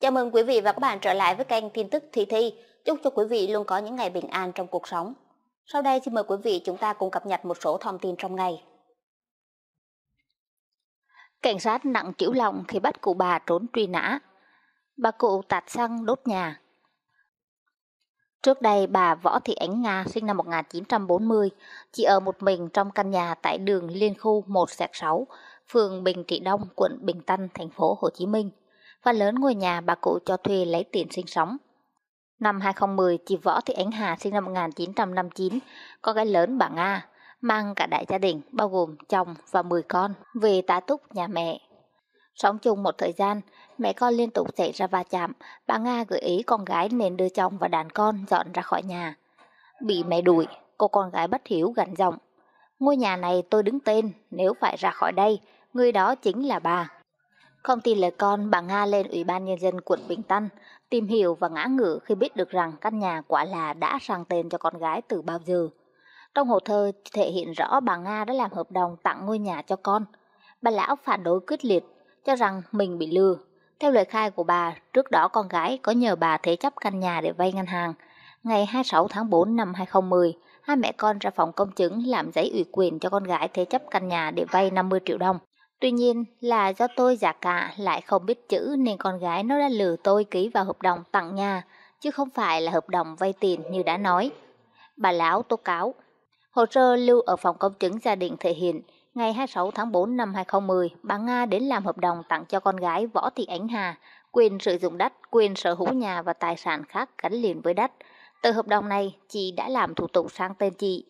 Chào mừng quý vị và các bạn trở lại với kênh tin tức Thi Thi. Chúc cho quý vị luôn có những ngày bình an trong cuộc sống. Sau đây xin mời quý vị chúng ta cùng cập nhật một số thông tin trong ngày. Cảnh sát nặng chịu lòng khi bắt cụ bà trốn truy nã. Bà cụ tạt xăng đốt nhà. Trước đây bà Võ Thị Ánh Nga sinh năm 1940, chỉ ở một mình trong căn nhà tại đường Liên Khu 1-6, phường Bình Trị Đông, quận Bình Tân, thành phố Hồ Chí Minh – phần lớn ngôi nhà bà cụ cho thuê lấy tiền sinh sống. Năm 2010, chị Võ Thị Ánh Hà sinh năm 1959, có gái lớn bà Nga, mang cả đại gia đình, bao gồm chồng và 10 con, về tá túc nhà mẹ. Sống chung một thời gian, mẹ con liên tục xảy ra va chạm, bà Nga gợi ý con gái nên đưa chồng và đàn con dọn ra khỏi nhà. Bị mẹ đuổi, cô con gái bất hiểu gằn giọng. Ngôi nhà này tôi đứng tên, nếu phải ra khỏi đây, người đó chính là bà. Không tin lời con, bà Nga lên Ủy ban Nhân dân quận Bình Tân, tìm hiểu và ngã ngửa khi biết được rằng căn nhà quả là đã sang tên cho con gái từ bao giờ. Trong hồ thơ thể hiện rõ bà Nga đã làm hợp đồng tặng ngôi nhà cho con. Bà lão phản đối quyết liệt, cho rằng mình bị lừa. Theo lời khai của bà, trước đó con gái có nhờ bà thế chấp căn nhà để vay ngân hàng. Ngày 26 tháng 4 năm 2010, hai mẹ con ra phòng công chứng làm giấy ủy quyền cho con gái thế chấp căn nhà để vay 50 triệu đồng. Tuy nhiên là do tôi giả cả lại không biết chữ nên con gái nó đã lừa tôi ký vào hợp đồng tặng nhà, chứ không phải là hợp đồng vay tiền như đã nói. Bà lão tố cáo. Hồ sơ lưu ở phòng công chứng gia đình thể hiện, ngày 26 tháng 4 năm 2010, bà Nga đến làm hợp đồng tặng cho con gái Võ Thị Ánh Hà quyền sử dụng đất, quyền sở hữu nhà và tài sản khác gắn liền với đất. Từ hợp đồng này, chị đã làm thủ tục sang tên chị,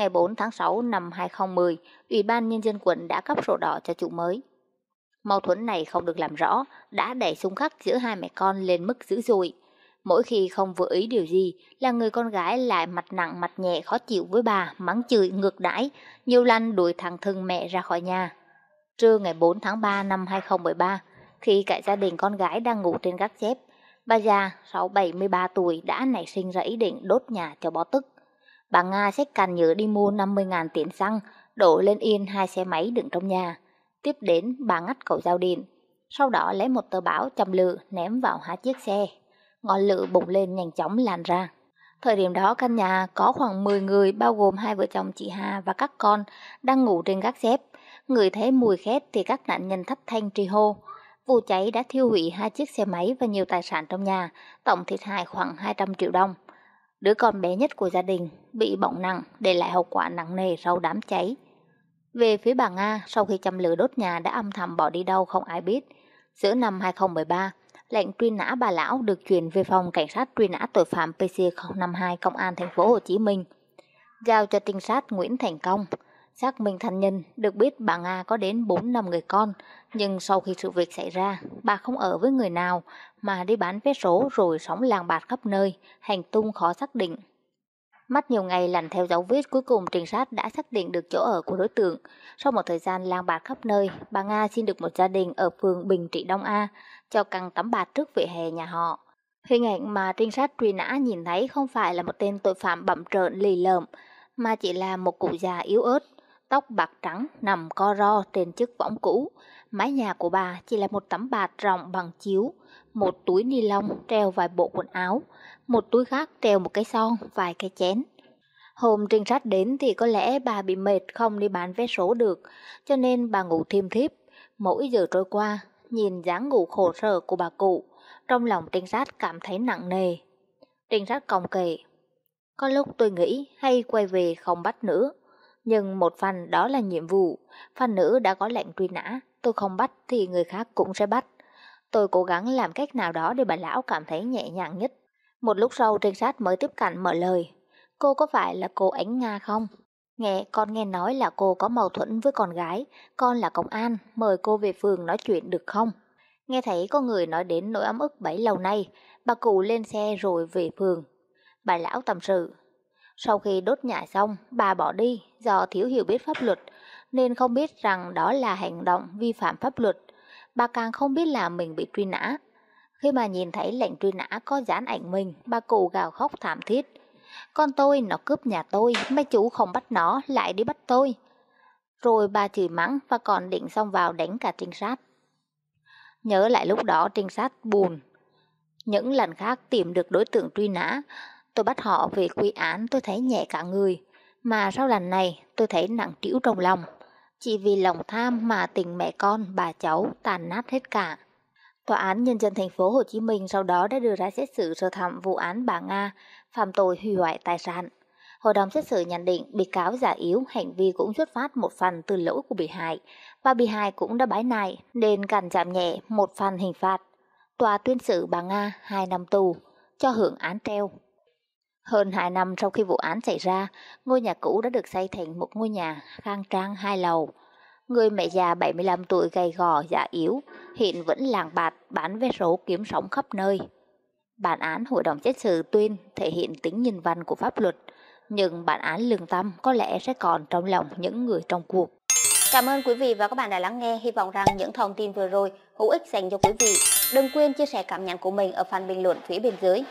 Ngày 4 tháng 6 năm 2010, Ủy ban Nhân dân quận đã cấp sổ đỏ cho chủ mới. Mâu thuẫn này không được làm rõ, đã đẩy xung khắc giữa hai mẹ con lên mức dữ dội. Mỗi khi không vừa ý điều gì là người con gái lại mặt nặng mặt nhẹ khó chịu với bà, mắng chửi ngược đãi, nhiều lần đuổi thằng thân mẹ ra khỏi nhà. Trưa ngày 4 tháng 3 năm 2013, khi cả gia đình con gái đang ngủ trên gác chép, bà già 673 tuổi đã nảy sinh ra ý định đốt nhà cho bó tức bà Nga xách càn nhựa đi mua 50.000 tiền xăng, đổ lên yên hai xe máy đựng trong nhà. Tiếp đến, bà ngắt cầu giao điện, sau đó lấy một tờ báo chầm lửa ném vào hai chiếc xe. Ngọn lửa bùng lên nhanh chóng lan ra. Thời điểm đó căn nhà có khoảng 10 người bao gồm hai vợ chồng chị Hà và các con đang ngủ trên gác xếp. Người thấy mùi khét thì các nạn nhân thất thanh tri hô. Vụ cháy đã thiêu hủy hai chiếc xe máy và nhiều tài sản trong nhà, tổng thiệt hại khoảng 200 triệu đồng. Đứa con bé nhất của gia đình bị bỏng nặng để lại hậu quả nặng nề sau đám cháy. Về phía bà Nga, sau khi châm lửa đốt nhà đã âm thầm bỏ đi đâu không ai biết. Giữa năm 2013, lệnh truy nã bà lão được chuyển về phòng cảnh sát truy nã tội phạm PC052 Công an thành phố Hồ Chí Minh, giao cho trinh sát Nguyễn Thành Công. Xác minh thân nhân, được biết bà Nga có đến 4 năm người con, nhưng sau khi sự việc xảy ra, bà không ở với người nào mà đi bán vé số rồi sống làng bạt khắp nơi, hành tung khó xác định. mất nhiều ngày lần theo dấu vết cuối cùng trinh sát đã xác định được chỗ ở của đối tượng. Sau một thời gian lang bạt khắp nơi, bà Nga xin được một gia đình ở phường Bình Trị Đông A cho căn tắm bạt trước vỉa hè nhà họ. Hình ảnh mà trinh sát truy nã nhìn thấy không phải là một tên tội phạm bậm trợn lì lợm, mà chỉ là một cụ già yếu ớt, tóc bạc trắng nằm co ro trên chiếc võng cũ. Mái nhà của bà chỉ là một tấm bạt rộng bằng chiếu, một túi ni lông treo vài bộ quần áo, một túi khác treo một cái son, vài cái chén. Hôm trinh sát đến thì có lẽ bà bị mệt không đi bán vé số được, cho nên bà ngủ thiêm thiếp. Mỗi giờ trôi qua, nhìn dáng ngủ khổ sở của bà cụ, trong lòng trinh sát cảm thấy nặng nề. Trinh sát còng kề. Có lúc tôi nghĩ hay quay về không bắt nữa, nhưng một phần đó là nhiệm vụ. Phần nữ đã có lệnh truy nã, tôi không bắt thì người khác cũng sẽ bắt. Tôi cố gắng làm cách nào đó để bà lão cảm thấy nhẹ nhàng nhất. Một lúc sau trinh sát mới tiếp cận mở lời. Cô có phải là cô Ánh Nga không? Nghe, con nghe nói là cô có mâu thuẫn với con gái, con là công an, mời cô về phường nói chuyện được không? Nghe thấy có người nói đến nỗi ấm ức bấy lâu nay, bà cụ lên xe rồi về phường. Bà lão tâm sự, sau khi đốt nhà xong, bà bỏ đi do thiếu hiểu biết pháp luật, nên không biết rằng đó là hành động vi phạm pháp luật. Bà càng không biết là mình bị truy nã. Khi mà nhìn thấy lệnh truy nã có dán ảnh mình, bà cụ gào khóc thảm thiết. Con tôi nó cướp nhà tôi, mấy chú không bắt nó lại đi bắt tôi. Rồi bà chửi mắng và còn định xong vào đánh cả trinh sát. Nhớ lại lúc đó trinh sát buồn. Những lần khác tìm được đối tượng truy nã, Tôi bắt họ về quy án tôi thấy nhẹ cả người, mà sau lần này tôi thấy nặng trĩu trong lòng. Chỉ vì lòng tham mà tình mẹ con, bà cháu tàn nát hết cả. Tòa án Nhân dân thành phố Hồ Chí Minh sau đó đã đưa ra xét xử sơ thẩm vụ án bà Nga phạm tội hủy hoại tài sản. Hội đồng xét xử nhận định bị cáo giả yếu hành vi cũng xuất phát một phần từ lỗi của bị hại và bị hại cũng đã bái nại nên cần giảm nhẹ một phần hình phạt. Tòa tuyên xử bà Nga 2 năm tù cho hưởng án treo. Hơn 2 năm sau khi vụ án xảy ra, ngôi nhà cũ đã được xây thành một ngôi nhà khang trang hai lầu. Người mẹ già 75 tuổi gầy gò, già yếu, hiện vẫn làng bạt bán vé số kiếm sống khắp nơi. Bản án hội đồng xét xử tuyên thể hiện tính nhân văn của pháp luật, nhưng bản án lương tâm có lẽ sẽ còn trong lòng những người trong cuộc. Cảm ơn quý vị và các bạn đã lắng nghe. Hy vọng rằng những thông tin vừa rồi hữu ích dành cho quý vị. Đừng quên chia sẻ cảm nhận của mình ở phần bình luận phía bên dưới.